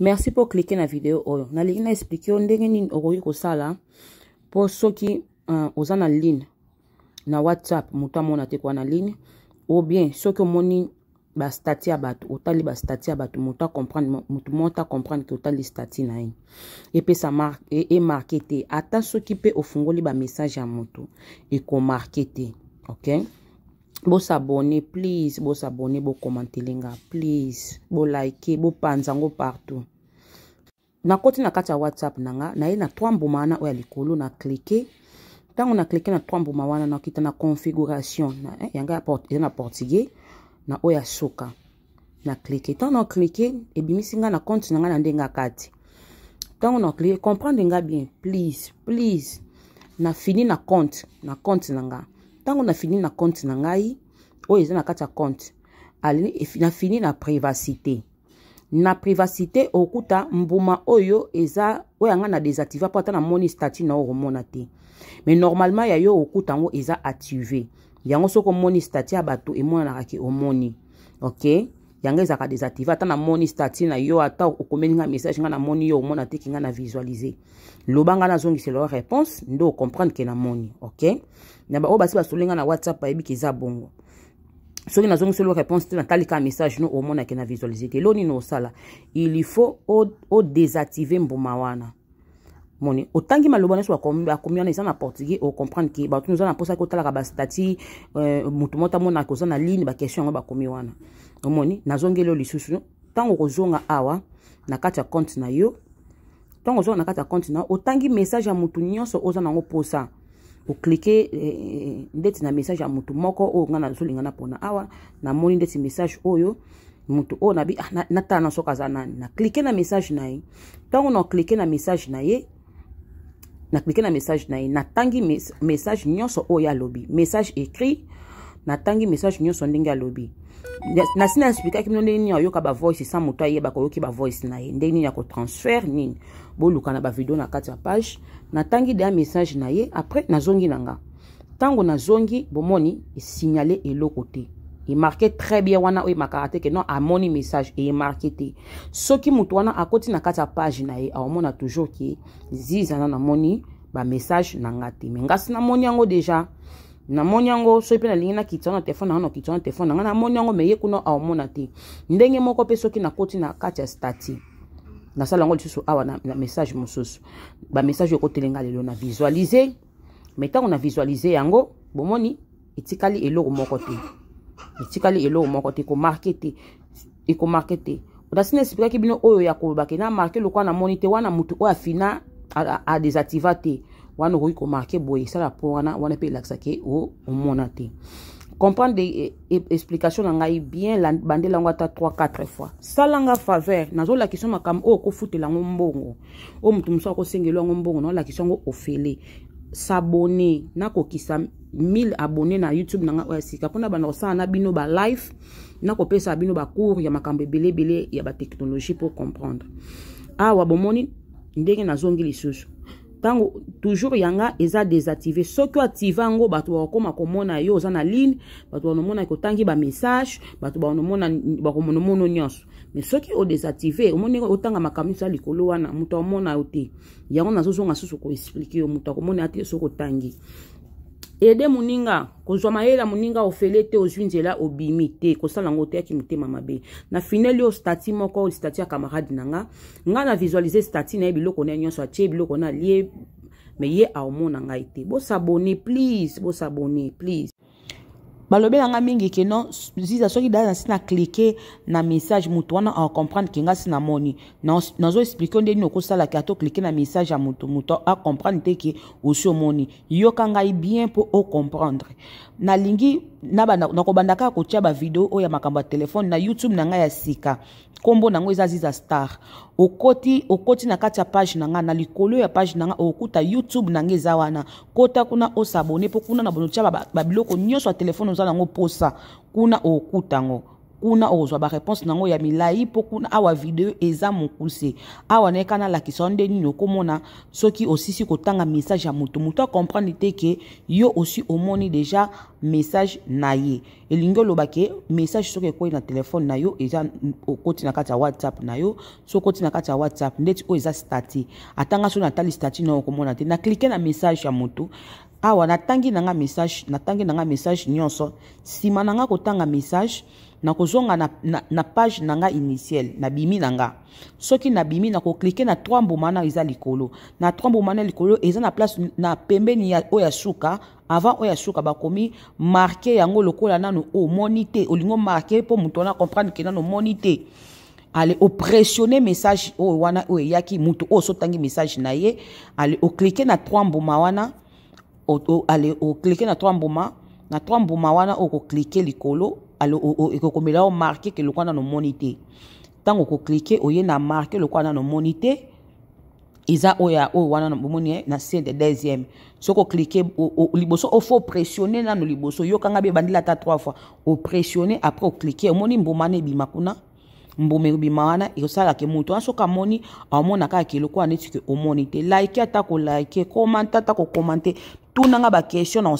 merci mpo klike na video oyo nalingi na explike yo ndenge nini okoki kosala mpo soki uh, oza na ligne na whatsapp moto amona te kwa na ligne ou bien soki omoni bastati ya bato otali bastati ya bato moto acomprendre motu moko acomprendre ke otali stati na ye epesa emarke te ata soki mpe ofungoli bamessage ya moto ekomarke te okay bosabone please bosabone bokomantele nga please bolike bopanza yango partout nakoti na kati ya whatsapp na nga naye na trois mbuma wana oyo ya likolo na klike ntango na klike na trois mbuma wana nakita na configuration eh, yanga eza na portugais na oyo ya suka na klike ntango na klike ebimisi nga na compte na nga na ndenge ya kati ntango na klike comprendre nga bien please please na fini na compte na compte na nga ntango nafini na compte na ngai oyo eza na kati ya compte nafini na privacité na privacité okuta mbuma oyo eza oyo yanga na désactive mpo ata namoni statu na oyo komona te mais normalement ya yo okuta yango eza active yango soki omoni statu ya bato emonanaka ke omoni ok yango ezalaka désactive ata namoni stati na yo ata okomeli nga message nga namoni yo omona teke nga na visualize loba nga nazongisela yo réponse nde ocomprendre ke namoni ok na baoyo basi basoli nga na whatsapp ayebi ke eza bongo soki nazongisela yo réponse te natali ka message no omona ke na visualize te elo nini osala il faut odésactive mbuma wana moni otangi maloba nyonso bakomi wana eza na portugais ocomprendre ke bato oza na mposaki otalaka bastati euh, motu mota monaka oza na ligne bakestion yango bakomi wana omoni nazongeli yo lisusu ntango okozonga awa na kati ya compte na yo ntango ozonga na kati ya compte na yo otangi message ya motu nyonso oza nango mposa oklike ndeti na message ya motu moko oyo oh, ngai nazolingana mpona awa namoni ndeti message oyo oh, moto oyo oh, nabi natala ah, na soki aza nani naklike na message na ye ntango naklike na message na ye naklike na message na ye natangi mes, message nyonso oyo alobi message écrit natangi message nyonso ndenge alobi nasi naexplikaki bino ndenge nini ayoka bavoice sa moto ayebaka oyoki bavoice na ye ndenge nini akotransfert nini boluka na bavideo na kati ya page natangi deya message na ye apres nazongi na nga ntango nazongi bomoni esignale eloko te emarke très bien wana oyo emakaka te ke non amoni message eyemarke te soki moto wana akoti na kati ya page na ye aomona toujours ke zizana namoni bamessage na nga te me ngasi namoni yango déjà namoni yango soki mpe nalingi nakitisa wana telefone nanga nakitisa wana telefone nanga namoni yango me ye kuna aomona te ndenge moko mpe soki nakoti na kati ya stati nasala yango lisusu awa na, na message mosusu bamessage ekotelenga lelo na visualize me ntango na visualize yango bomoni etikali eloko moko te etikali eloko moko te ekomarke te ekomarke te odasina esipikaki bino oyo ya koloba ke na marke lokwa na moni te wana motu oyo afina adesactiva te wana okoki komarke boye esala mpo wana wana mpe elakisaki omona te comprendre e, e, explication na ngai bien bandela yango ata 3 4 fois salanga faveur nazolakisa makambo oyo okofutela yango mbongo oyo motu mosusu akosengela yango mbongo naolakisa yango ofele s'abonner nakokisa 1000 abonné na youtube na ngai oyo sika mpona banda kosala na bino balive nakopesa bino bacours ya makambo ebele ebele ya batechnologie mpo comprendre awa bomoni ndenge nazongi lisusu ntango toujours yanga eza désactive soki oactive yango bato bakokoma komona yo oza na ligne bato banomona kotangi bamessage bato bakomonomono nyonso mais soki odésactive omoni otanga makambo nyonso ya likolo wana moto akomona yo te yango nazozonga susu koexplike yo moto akomona ya te soki otangi ede moninga kozwa mayela moninga ofele te ozwi nzela obimi te kosala yango oteyaki motema mabe na fineli oyo stati moko stati ya camarade na nga nga na visualize stati na ye biloko na ye nyonso atie biloko na alie me ye aomona ngai te bosabone please bosabone please balobelanga mingi ke non ziza soki daa na nsi na klike na message motu wana acomprendre ke nga si na moni nazoexplike nde nini okosalaka ato klike na message ya motu motu acomprendre te ke osi omoni yoka ngai bien mpo ocomprendre nalingi nakobanda kaka kotia bavideo oyo ya makambo ya telefone na youtube na ngai ya sika nkombo nango eza ziza star okoti okoti na kati ya page na nga na likolo ya page na nga okokuta youtube na nga eza wana kota kuna osabone mpo kuna na bono tia babiloko nyonso ya telefone oza nango mposa kuna okokuta ngo kuna okozwa bareponse nango ya milai mpo kuna awa video eza mokuse awa na yeka nalakisa yo nde nini okomona soki osisi kotanga message ya motu motu akomprendre te ke yo osi omoni deja message na ye elingi oloba ke message soki ekoi na telefone na yo eza okoti na kati ya whatsapp na yo so okoti na kati ya whatsapp ndeti oyo eza stati atanga so natali stati na yo okomona te na klike na message ya motu awa natangi nanga message natangi nanga message nyonso nsima nanga kotanga message nakozonga na, na, na page nanga initiele nabimi nanga soki nabimi nakoklike na trois mbuma na eza likolo na trois mbuma na likolo eza na place na pembeni ya oyo ya suka avant oyo ya suka bakomi marke yango lokola nano omoni oh, te olingo marke mpo moto wana comprendre ke nano omoni te ale opressionne message oyo oh, wana oyo eyaki moto oyo oh, sotangi message na ye ale oklike na trois mbuma wana ale oklike na trois mbuma na trois mbuma wana okoklike likolo ekokomela yo marke ke lokwa nano omoni te ntango okoklike oye na marke lokwa nano omoni te eza oyo oyo wana bomoni eh, na se de deuxième soki oklike liboso ofo opressionne nano liboso yokanga bie bandeli ata trois fois opressionne après oklike omoni mbuma wana ebima kuna mbuma ebima wana esalaka moto wana soki amoni aomona kaka keloko wana neti ke omoni te like ata kolike komante ata kokomante batunanga bakestion na